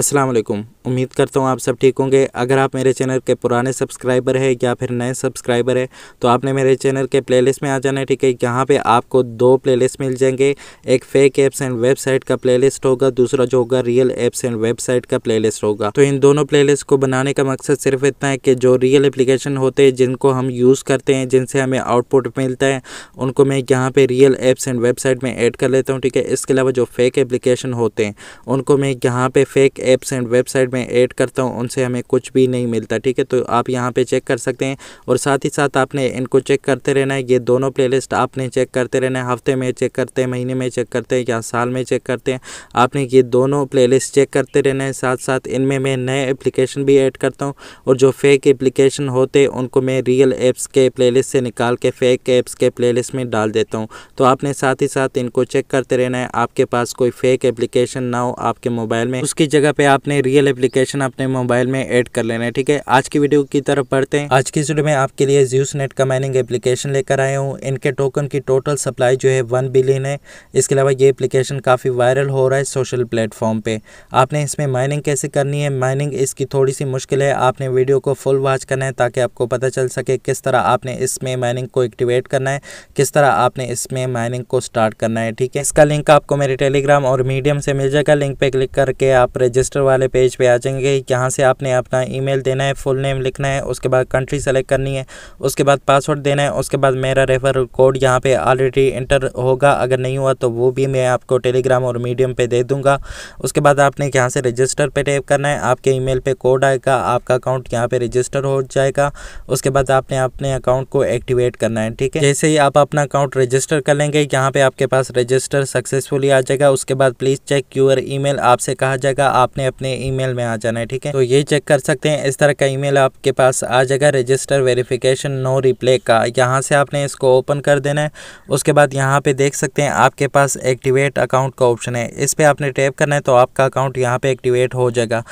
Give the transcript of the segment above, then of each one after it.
अस्सलाम वालेकुम उम्मीद करता हूँ आप सब ठीक होंगे अगर आप मेरे चैनल के पुराने सब्सक्राइबर हैं या फिर नए सब्सक्राइबर हैं तो आपने मेरे चैनल के प्लेलिस्ट में आ जाना है ठीक है यहाँ पे आपको दो प्लेलिस्ट मिल जाएंगे एक फेक ऐप्स एंड वेबसाइट का प्लेलिस्ट होगा दूसरा जो होगा रियल ऐप्स एंड वेबसाइट का प्ले होगा तो इन दोनों प्ले को बनाने का मकसद सिर्फ इतना है कि जो रियल एप्लीकेशन होते हैं जिनको हम यूज़ करते हैं जिनसे हमें आउटपुट मिलता है उनको मैं यहाँ पर रियल ऐप्स एंड वेबसाइट में ऐड कर लेता हूँ ठीक है इसके अलावा जो फेक एप्लीकेशन होते हैं उनको मैं यहाँ पर फेक ऐप्स एंड वेबसाइट में ऐड करता हूँ उनसे हमें कुछ भी नहीं मिलता ठीक है तो आप यहाँ पे चेक कर सकते हैं और साथ ही साथ आपने इनको चेक करते रहना है ये दोनों प्लेलिस्ट आपने चेक करते रहना है हफ्ते में चेक करते हैं महीने में चेक करते हैं या साल में चेक करते हैं आपने ये दोनों प्ले चेक करते रहना है साथ साथ इनमें मैं नए एप्लीकेशन भी ऐड करता हूँ और जो फेक एप्लीकेशन होते उनको मैं रियल ऐप्स के प्लेलिस्ट से निकाल के फेक ऐप्स के प्लेलिस्ट में डाल देता हूँ तो आपने साथ ही साथ इनको चेक करते रहना है आपके पास कोई फेक एप्लीकेशन ना हो आपके मोबाइल में उसकी जगह जगह पे आपने रियल एप्लीकेशन अपने मोबाइल में ऐड कर लेना है ठीक है आज की वीडियो की तरफ पढ़ते हैं आज की वीडियो में आपके लिए ज्यूस नेट का माइनिंग एप्लीकेशन लेकर आया हूँ इनके टोकन की टोटल सप्लाई जो है वन बिलियन है इसके अलावा ये एप्लीकेशन काफ़ी वायरल हो रहा है सोशल प्लेटफॉर्म पर आपने इसमें माइनिंग कैसे करनी है माइनिंग इसकी थोड़ी सी मुश्किल है आपने वीडियो को फुल वॉच करना है ताकि आपको पता चल सके किस तरह आपने इसमें माइनिंग को एक्टिवेट करना है किस तरह आपने इसमें माइनिंग को स्टार्ट करना है ठीक है इसका लिंक आपको मेरे टेलीग्राम और मीडियम से मिल जाएगा लिंक पे क्लिक करके आप रजिस्टर रजिस्टर वाले पेज पे आ जाएंगे यहाँ से आपने अपना ईमेल देना है फुल नेम लिखना है उसके बाद कंट्री सेलेक्ट करनी है उसके बाद पासवर्ड देना है उसके बाद मेरा रेफर कोड यहाँ पे ऑलरेडी इंटर होगा अगर नहीं हुआ तो वो भी मैं आपको टेलीग्राम और मीडियम पर दे दूँगा उसके बाद आपने यहाँ से रजिस्टर पर टैप करना है आपके ई मेल कोड आएगा आपका अकाउंट यहाँ पर रजिस्टर हो जाएगा उसके बाद आपने अपने अकाउंट को एक्टिवेट करना है ठीक है जैसे ही आप अपना अकाउंट रजिस्टर कर लेंगे यहाँ पर आपके पास रजिस्टर सक्सेसफुली आ जाएगा उसके बाद प्लीज़ चेक यूर ईमेल आपसे कहा जाएगा आप आपने अपने ईमेल में आ जाना है ठीक है तो ये चेक कर सकते हैं इस तरह का ईमेल आपके पास आ जाएगा रजिस्टर वेरिफिकेशन नो रिप्ले का यहाँ से आपने इसको ओपन कर देना है उसके बाद यहाँ पे देख सकते हैं आपके पास एक्टिवेट अकाउंट का ऑप्शन है इस पर आपने टैप करना है तो आपका अकाउंट यहाँ पर एक्टिवेट हो जाएगा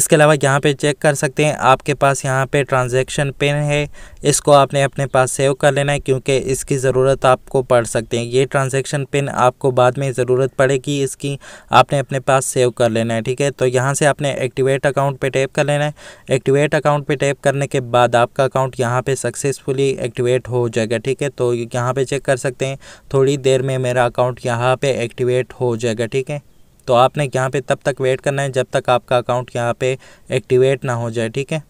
इसके अलावा यहाँ पर चेक कर सकते हैं आपके पास यहाँ पर ट्रांजेक्शन पिन है इसको आपने अपने पास सेव कर लेना है क्योंकि इसकी ज़रूरत आपको पड़ सकते हैं ये ट्रांजेक्शन पिन आपको बाद में ज़रूरत पड़ेगी इसकी आपने अपने पास सेव कर लेना है ठीक है तो यहाँ से आपने एक्टिवेट अकाउंट पे टैप कर लेना है एक्टिवेट अकाउंट पे टैप करने के बाद आपका अकाउंट यहाँ पे सक्सेसफुली एक्टिवेट हो जाएगा ठीक है तो यहाँ पे चेक कर सकते हैं थोड़ी देर में मेरा अकाउंट यहाँ पे एक्टिवेट हो जाएगा ठीक है तो आपने यहाँ पे तब तक वेट करना है जब तक आपका अकाउंट यहाँ पे एक्टिवेट ना हो जाए ठीक है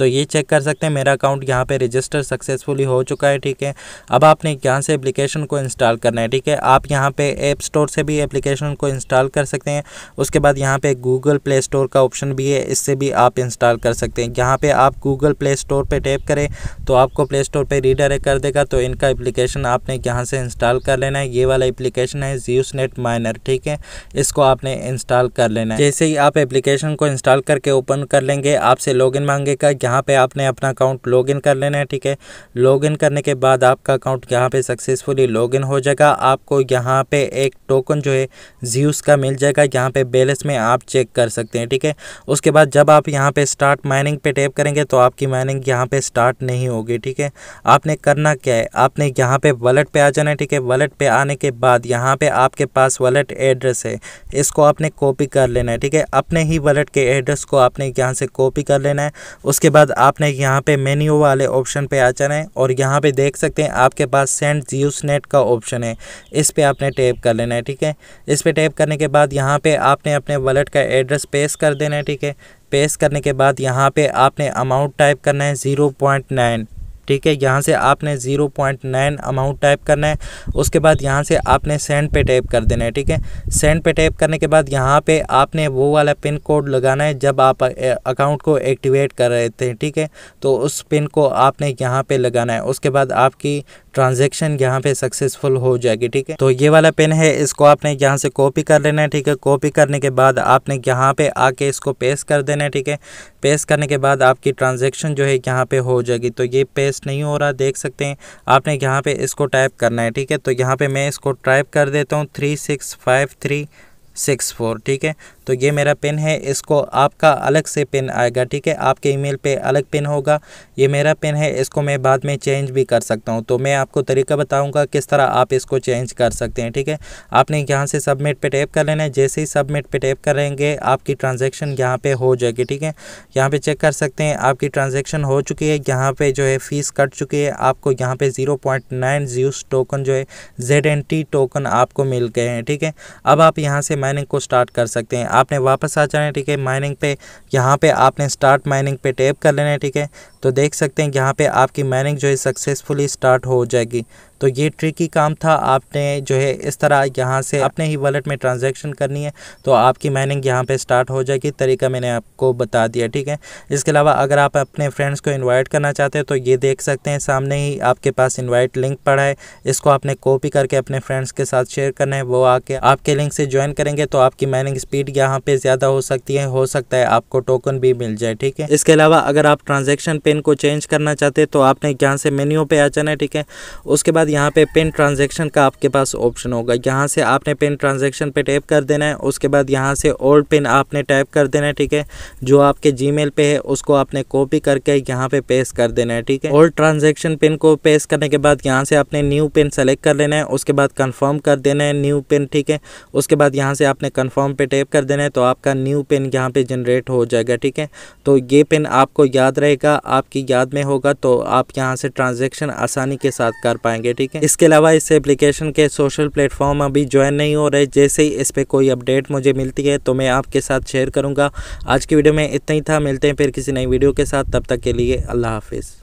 तो ये चेक कर सकते हैं मेरा अकाउंट यहाँ पे रजिस्टर सक्सेसफुली हो चुका है ठीक है अब आपने यहाँ से एप्लीकेशन को इंस्टॉल करना है ठीक है आप यहाँ पे ऐप स्टोर से भी एप्लीकेशन को इंस्टॉल कर सकते हैं उसके बाद यहाँ पे गूगल प्ले स्टोर का ऑप्शन भी है इससे भी आप इंस्टॉल कर सकते हैं यहाँ पर आप गूगल प्ले स्टोर पर टैप करें तो आपको प्ले स्टोर पर रीडायरेक्ट कर देगा तो इनका एप्लीकेशन आपने यहाँ से इंस्टॉल कर लेना है ये वाला एप्लीकेशन है जीवस नेट माइनर ठीक है इसको आपने इंस्टॉल कर लेना है जैसे ही आप एप्लीकेशन को इंस्टॉल करके ओपन कर लेंगे आपसे लॉगिन मांगेगा यहाँ पे आपने अपना अकाउंट लॉगिन कर लेना है ठीक है लॉगिन करने के बाद आपका अकाउंट यहाँ पे सक्सेसफुली लॉगिन हो जाएगा आपको यहाँ पे एक टोकन जो है जीवस का मिल जाएगा यहाँ पे बैलेंस में आप चेक कर सकते हैं ठीक है उसके बाद जब आप यहाँ पे स्टार्ट माइनिंग पे टैप करेंगे तो आपकी माइनिंग यहाँ पे स्टार्ट नहीं होगी ठीक है आपने करना क्या है आपने यहाँ पे वॉलेट पे आ जाना है ठीक है वॉलेट पे आने के बाद यहाँ पे आपके पास वॉलेट एड्रेस है इसको आपने कॉपी कर लेना है ठीक है अपने ही वॉलेट के एड्रेस को आपने यहाँ से कॉपी कर लेना है उसके बाद बाद आपने यहाँ पे मेन्यू वाले ऑप्शन पे आ जाना है और यहाँ पे देख सकते हैं आपके पास सेंड जियोस नेट का ऑप्शन है इस पर आपने टैप कर लेना है ठीक है इस पर टैप करने के बाद यहाँ पे आपने अपने वॉलेट का एड्रेस पेश कर देना है ठीक है पेश करने के बाद यहाँ पे आपने अमाउंट टाइप करना है ज़ीरो पॉइंट नाइन ठीक है यहाँ से आपने zero point nine amount type करना है उसके बाद यहाँ से आपने सेंड पे टैप कर देना है ठीक है सेंड पे टैप करने के बाद यहाँ पे आपने वो वाला पिन कोड लगाना है जब आप अकाउंट को एक्टिवेट कर रहे थे ठीक है तो उस पिन को आपने यहाँ पर लगाना है उसके बाद आपकी ट्रांजेक्शन यहाँ पे सक्सेसफुल हो जाएगी ठीक है तो ये वाला पेन है इसको आपने यहाँ से कॉपी कर लेना है ठीक है कॉपी करने के बाद आपने यहाँ पे आके इसको पेस्ट कर देना है ठीक है पेस्ट करने के बाद आपकी ट्रांजेक्शन जो है यहाँ पे हो जाएगी तो ये पेस्ट नहीं हो रहा देख सकते हैं आपने यहाँ पे इसको टाइप करना है ठीक है तो यहाँ पे मैं इसको टाइप कर देता हूँ three six five three six four ठीक है तो ये मेरा पिन है इसको आपका अलग से पिन आएगा ठीक है आपके ईमेल पे अलग पिन होगा ये मेरा पिन है इसको मैं बाद में चेंज भी कर सकता हूँ तो मैं आपको तरीका बताऊँगा किस तरह आप इसको चेंज कर सकते हैं ठीक है आपने यहाँ से सबमिट पे टैप कर लेना है जैसे ही सबमिट पे टैप करेंगे आपकी ट्रांजेक्शन यहाँ पर हो जाएगी ठीक है यहाँ पर चेक कर सकते हैं आपकी ट्रांजेक्शन हो चुकी है यहाँ पर जो है फ़ीस कट चुकी है आपको यहाँ पर ज़ीरो पॉइंट टोकन जो है जेड टोकन आपको मिल गए हैं ठीक है अब आप यहाँ से माइनिंग को स्टार्ट कर सकते हैं आपने वापस आ जाना है ठीक है माइनिंग पे यहाँ पे आपने स्टार्ट माइनिंग पे टैप कर लेना है ठीक है तो देख सकते हैं यहाँ पे आपकी माइनिंग जो है सक्सेसफुली स्टार्ट हो जाएगी तो ये ट्रिकी काम था आपने जो है इस तरह यहाँ से अपने ही वॉलेट में ट्रांजैक्शन करनी है तो आपकी माइनिंग यहाँ पे स्टार्ट हो जाएगी तरीका मैंने आपको बता दिया ठीक है इसके अलावा अगर आप अपने फ्रेंड्स को इनवाइट करना चाहते हैं तो ये देख सकते हैं सामने ही आपके पास इनवाइट लिंक पड़ा है इसको आपने कॉपी करके अपने फ्रेंड्स के साथ शेयर करना है वो आके आपके लिंक से ज्वाइन करेंगे तो आपकी माइनिंग स्पीड यहाँ पर ज़्यादा हो सकती है हो सकता है आपको टोकन भी मिल जाए ठीक है इसके अलावा अगर आप ट्रांजेक्शन पे पिन को चेंज करना चाहते हैं तो आपने यहाँ से मेन्यू पे आ जाना है ठीक है उसके बाद यहाँ पे पिन ट्रांजेक्शन का आपके पास ऑप्शन होगा यहाँ से आपने पिन ट्रांजेक्शन पे टैप कर देना है उसके बाद यहाँ से ओल्ड पिन आपने टैप कर देना है ठीक है जो आपके जी पे है उसको आपने कॉपी करके यहाँ पे पेस्ट कर देना है ठीक है ओल्ड ट्रांजेक्शन पिन को पेस्ट करने के बाद यहाँ से आपने न्यू पिन सेलेक्ट कर लेना है उसके बाद कन्फर्म कर देना है न्यू पिन ठीक है उसके बाद यहाँ से आपने कन्फर्म पे टैप कर देना है तो आपका न्यू पिन यहाँ पे जनरेट हो जाएगा ठीक है तो ये पिन आपको याद रहेगा आप आपकी याद में होगा तो आप यहाँ से ट्रांजेक्शन आसानी के साथ कर पाएंगे ठीक है इसके अलावा इस एप्लीकेशन के सोशल प्लेटफॉर्म अभी ज्वाइन नहीं हो रहे जैसे ही इस पर कोई अपडेट मुझे मिलती है तो मैं आपके साथ शेयर करूँगा आज की वीडियो में इतना ही था मिलते हैं फिर किसी नई वीडियो के साथ तब तक के लिए अल्लाह हाफिज़